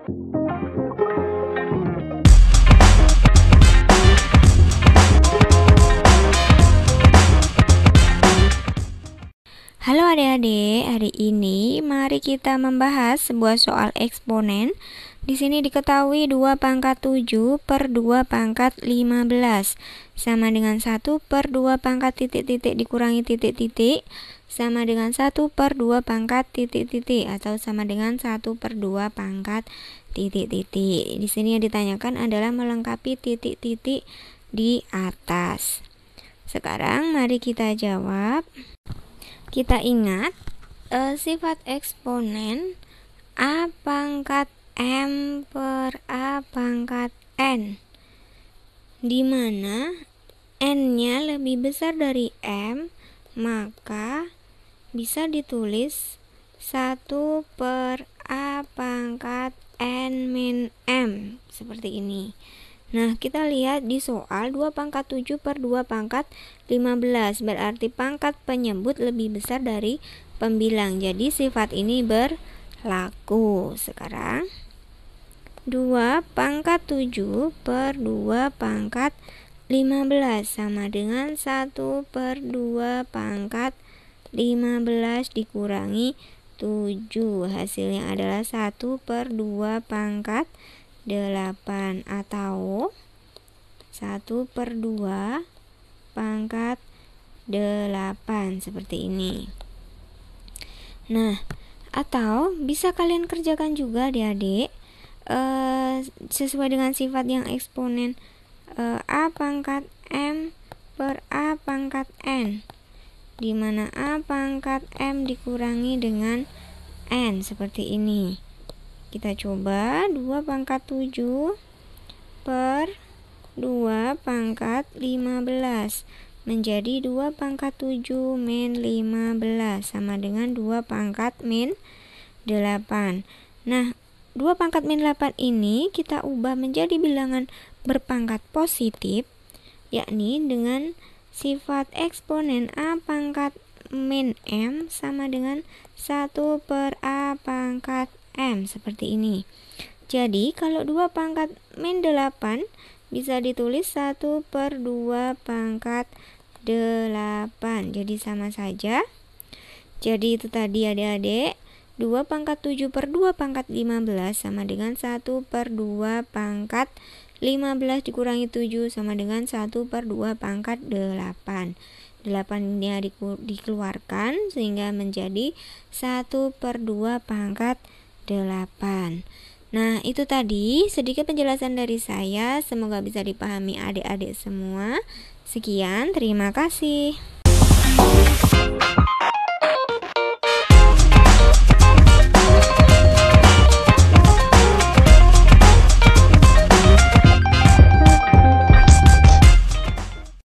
Halo adik-adik, hari ini mari kita membahas sebuah soal eksponen di sini diketahui 2 pangkat 7 per 2 pangkat 15 sama dengan 1 per 2 pangkat titik-titik dikurangi titik-titik sama dengan 1 per 2 pangkat titik-titik atau sama dengan 1 per 2 pangkat titik-titik. Di sini yang ditanyakan adalah melengkapi titik-titik di atas. Sekarang mari kita jawab. Kita ingat eh, sifat eksponen A pangkat M per A pangkat N di mana N-nya lebih besar dari M maka bisa ditulis 1 per A pangkat N min M seperti ini Nah, kita lihat di soal 2 pangkat 7 per 2 pangkat 15 Berarti pangkat penyebut lebih besar dari pembilang Jadi sifat ini ber laku sekarang 2 pangkat 7 per 2 pangkat 15 sama dengan 1 per 2 pangkat 15 dikurangi 7 hasilnya adalah 1 per 2 pangkat 8 atau 1 per 2 pangkat 8 seperti ini nah atau bisa kalian kerjakan juga adik-adik e, sesuai dengan sifat yang eksponen e, A pangkat M per A pangkat N di mana A pangkat M dikurangi dengan N seperti ini kita coba 2 pangkat 7 per 2 pangkat 15 menjadi 2 pangkat 7 min 15 sama dengan 2 pangkat min 8 nah 2 pangkat min 8 ini kita ubah menjadi bilangan berpangkat positif yakni dengan sifat eksponen A pangkat min M sama dengan 1 per A pangkat M seperti ini jadi kalau 2 pangkat min 8 bisa ditulis 1 per 2 pangkat 8 jadi sama saja jadi itu tadi adik-adik 2 pangkat 7 per 2 pangkat 15 sama dengan 1 per 2 pangkat 15 dikurangi 7 sama dengan 1 per 2 pangkat 8 8 ini dikeluarkan sehingga menjadi 1 per 2 pangkat 8 Nah, itu tadi sedikit penjelasan dari saya. Semoga bisa dipahami adik-adik semua. Sekian, terima kasih.